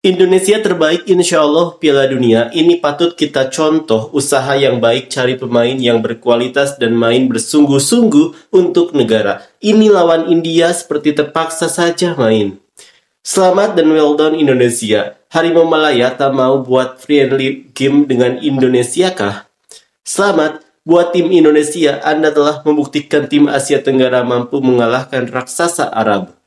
Indonesia terbaik insya Allah Piala Dunia ini patut kita contoh usaha yang baik cari pemain yang berkualitas dan main bersungguh-sungguh untuk negara. Ini lawan India seperti terpaksa saja main. Selamat dan well done Indonesia. Harimau Malaya tak mau buat friendly game dengan Indonesia kah? Selamat buat tim Indonesia, Anda telah membuktikan tim Asia Tenggara mampu mengalahkan raksasa Arab.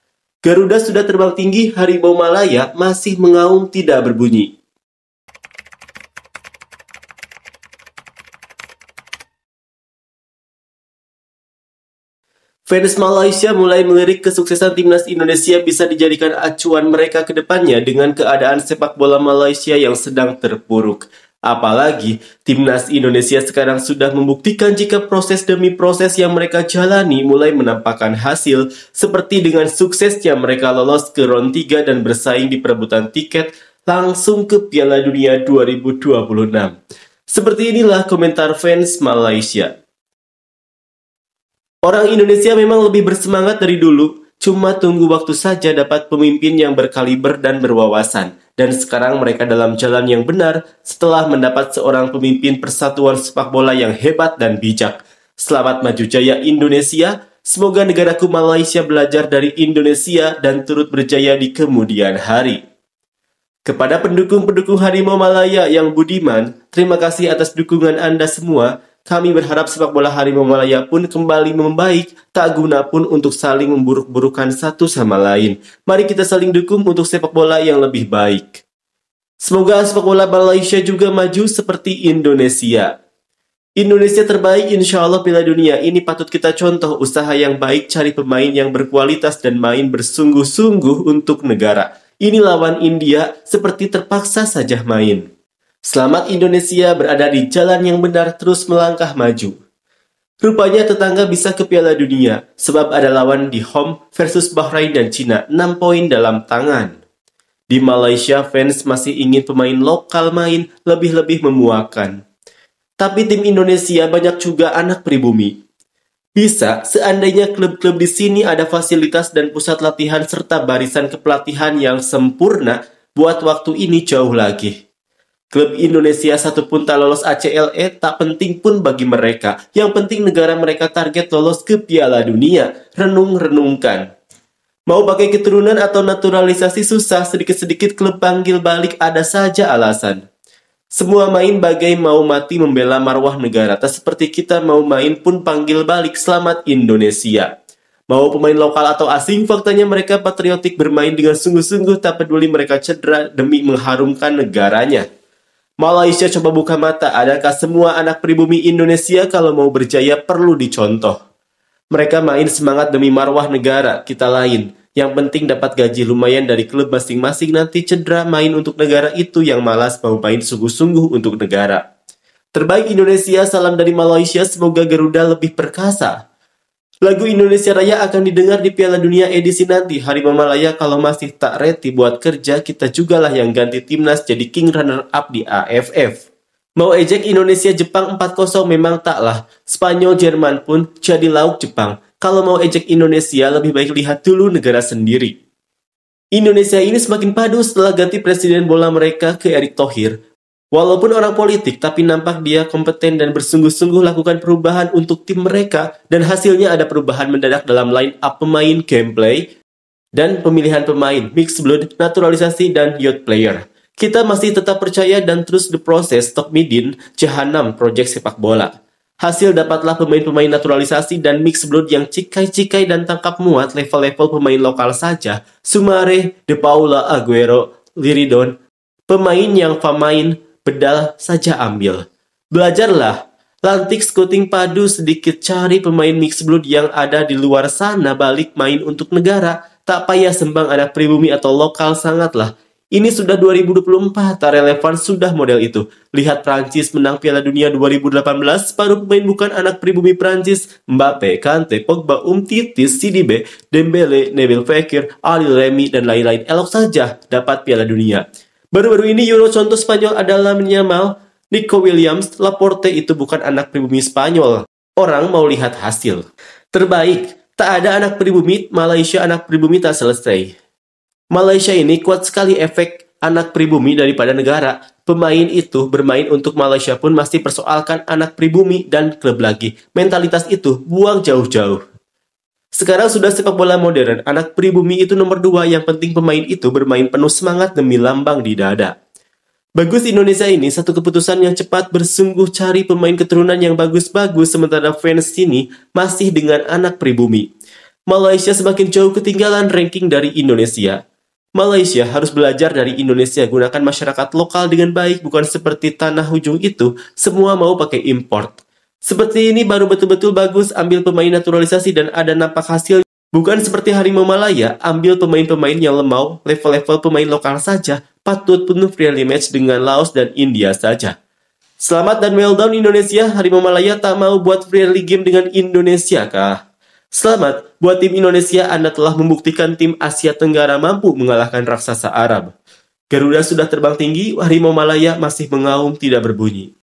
Garuda sudah terbang tinggi, harimau Malaya masih mengaum tidak berbunyi. Fans Malaysia mulai melirik kesuksesan timnas Indonesia bisa dijadikan acuan mereka ke depannya dengan keadaan sepak bola Malaysia yang sedang terpuruk. Apalagi timnas Indonesia sekarang sudah membuktikan jika proses demi proses yang mereka jalani mulai menampakkan hasil seperti dengan suksesnya mereka lolos ke round 3 dan bersaing di perebutan tiket langsung ke Piala Dunia 2026. Seperti inilah komentar fans Malaysia. Orang Indonesia memang lebih bersemangat dari dulu, cuma tunggu waktu saja dapat pemimpin yang berkaliber dan berwawasan dan sekarang mereka dalam jalan yang benar setelah mendapat seorang pemimpin persatuan sepak bola yang hebat dan bijak. Selamat maju jaya Indonesia, semoga negaraku Malaysia belajar dari Indonesia dan turut berjaya di kemudian hari. Kepada pendukung-pendukung Harimau Malaya yang budiman, terima kasih atas dukungan Anda semua kami berharap sepak bola Harimau Malaya pun kembali membaik, tak guna pun untuk saling memburuk-burukan satu sama lain. Mari kita saling dukung untuk sepak bola yang lebih baik. Semoga sepak bola Malaysia juga maju seperti Indonesia. Indonesia terbaik insya Allah Piala Dunia ini patut kita contoh usaha yang baik cari pemain yang berkualitas dan main bersungguh-sungguh untuk negara. Ini lawan India seperti terpaksa saja main. Selamat Indonesia berada di jalan yang benar terus melangkah maju. Rupanya tetangga bisa ke Piala Dunia sebab ada lawan di home versus Bahrain dan Cina 6 poin dalam tangan. Di Malaysia fans masih ingin pemain lokal main lebih-lebih memuakan. Tapi tim Indonesia banyak juga anak pribumi. Bisa seandainya klub-klub di sini ada fasilitas dan pusat latihan serta barisan kepelatihan yang sempurna buat waktu ini jauh lagi. Klub Indonesia satupun tak lolos ACLE tak penting pun bagi mereka. Yang penting negara mereka target lolos ke Piala Dunia. Renung-renungkan. Mau pakai keturunan atau naturalisasi susah sedikit-sedikit klub panggil balik ada saja alasan. Semua main bagai mau mati membela marwah negara. Tak seperti kita mau main pun panggil balik selamat Indonesia. Mau pemain lokal atau asing, faktanya mereka patriotik bermain dengan sungguh-sungguh tak peduli mereka cedera demi mengharumkan negaranya. Malaysia coba buka mata, adakah semua anak pribumi Indonesia kalau mau berjaya perlu dicontoh? Mereka main semangat demi marwah negara, kita lain. Yang penting dapat gaji lumayan dari klub masing-masing nanti cedera main untuk negara itu yang malas mau main sungguh-sungguh untuk negara. Terbaik Indonesia, salam dari Malaysia, semoga Garuda lebih perkasa. Lagu Indonesia Raya akan didengar di Piala Dunia edisi nanti. hari Malaya kalau masih tak ready buat kerja, kita jugalah yang ganti timnas jadi king runner up di AFF. Mau ejek Indonesia Jepang 4-0 memang tak lah. Spanyol Jerman pun jadi lauk Jepang. Kalau mau ejek Indonesia lebih baik lihat dulu negara sendiri. Indonesia ini semakin padu setelah ganti presiden bola mereka ke Erick Thohir. Walaupun orang politik, tapi nampak dia kompeten dan bersungguh-sungguh lakukan perubahan untuk tim mereka dan hasilnya ada perubahan mendadak dalam line up pemain gameplay dan pemilihan pemain, mixed blood, naturalisasi, dan youth player. Kita masih tetap percaya dan terus the process top midin Jahanam Project Sepak Bola. Hasil dapatlah pemain-pemain naturalisasi dan mixed blood yang cikai-cikai dan tangkap muat level-level pemain lokal saja. Sumare, De Paula Aguero, Liridon, pemain yang famain Pedal saja ambil. Belajarlah. Lantik skuting padu sedikit cari pemain mix blood yang ada di luar sana balik main untuk negara. Tak payah sembang anak pribumi atau lokal sangatlah. Ini sudah 2024, tak relevan sudah model itu. Lihat Prancis menang Piala Dunia 2018, paruh pemain bukan anak pribumi Prancis, Mbappe, Kante, Pogba, Umtiti, CDB Dembele, Neville Fekir, Ali Remy, dan lain-lain. Elok saja dapat Piala Dunia. Baru-baru ini Euro contoh Spanyol adalah menyamal Nico Williams, Laporte itu bukan anak pribumi Spanyol. Orang mau lihat hasil. Terbaik, tak ada anak pribumi, Malaysia anak pribumi tak selesai. Malaysia ini kuat sekali efek anak pribumi daripada negara. Pemain itu bermain untuk Malaysia pun masih persoalkan anak pribumi dan klub lagi. Mentalitas itu buang jauh-jauh. Sekarang sudah sepak bola modern, anak pribumi itu nomor dua yang penting pemain itu bermain penuh semangat demi lambang di dada. Bagus Indonesia ini satu keputusan yang cepat bersungguh cari pemain keturunan yang bagus-bagus sementara fans sini masih dengan anak pribumi. Malaysia semakin jauh ketinggalan ranking dari Indonesia. Malaysia harus belajar dari Indonesia gunakan masyarakat lokal dengan baik bukan seperti tanah ujung itu semua mau pakai import. Seperti ini baru betul-betul bagus ambil pemain naturalisasi dan ada nampak hasil. Bukan seperti Harimau Malaya, ambil pemain-pemain yang lemau, level-level pemain lokal saja, patut penuh friendly match dengan Laos dan India saja. Selamat dan well done Indonesia, Harimau Malaya tak mau buat friendly game dengan Indonesia kah? Selamat, buat tim Indonesia Anda telah membuktikan tim Asia Tenggara mampu mengalahkan raksasa Arab. Garuda sudah terbang tinggi, Harimau Malaya masih mengaum tidak berbunyi.